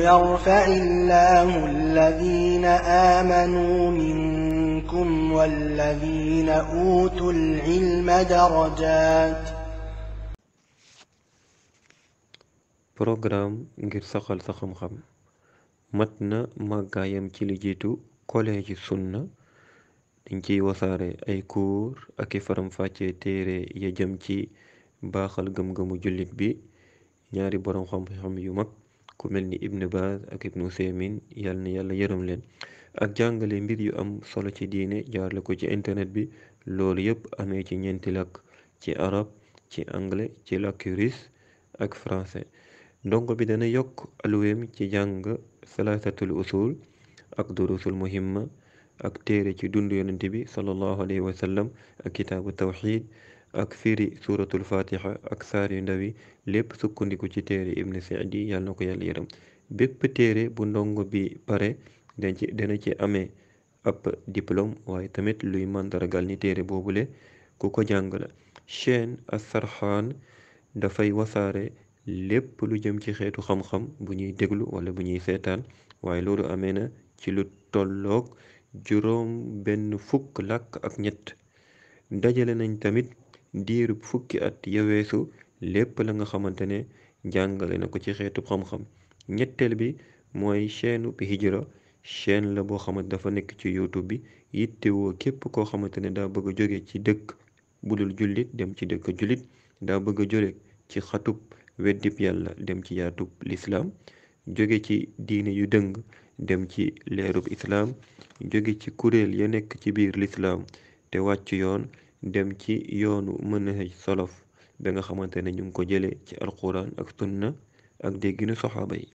يرفع الله الذين آمنوا منكم والذين أوتوا العلم درجات برنامج غير سخل سخم خم متن ما قايم تيلي جيتو كوليجي سنة نجي وصار أي كور أكي فرم فاتي تيري يجمتي باخل غم غم جلد بي ناري برنامج خم يومك ku mel ni ibnu baaz ak ibnu useymin yal na yàlla yërëm leen ak jàngale mbir yu am solo ci diine jaarle ko ci internet bi loolu yëpp amee ci ñeenti lakk ci arab ci anglais ci làkki russe ak français ndongo bi dana yokk aluweem ci jàng salaasatul usul ak durusul muhimma ak téere ci dund yonent bi sallallahu alayhi wa sallam ak kitaabu tawxid ak firi suuratul fatiha ak saar yu ndawi lépp sukkandiku ci téere ibnu saadi yàlla na ko yàlla yërëm bépp téere bu ndongo bi pare dañ ci dana ci amee ab diplôme waaye tamit luy màndargal ni téere boobule ku ko jàng la chaîne asarxaan dafay wasaare lépp lu jëm ci xeetu xam-xam bu ñuy déglu wala bu ñuy seetaan waaye loolu amee na ci lu tollook juróom benn fukk làkk ak ñett dajale nañ tamit diirub fukki at ya lépp la nga xamante ne jàngale na ko ci xeetu xam-xam ñetteel bi mooy chaîne bi hijra chaîne la boo xamante dafa nekk ci youtube bi yittewoo képp koo xamante ne daa bëgg a jóge ci dëkk bu dul jullit dem ci dëkk jullit daa bëgg a jóge ci xatub weddib yàlla dem ci yaatub lislaam jóge ci diine yu dëng dem ci leerub islaam jóge ci kuréel ya nekk ci biir lislaam te wàcc yoon dem ci yoonu mën mënhaj solof ba nga xamante ne ñu ngi ko jëlee ci alquran ak sunna ak dégginu soxaaba yi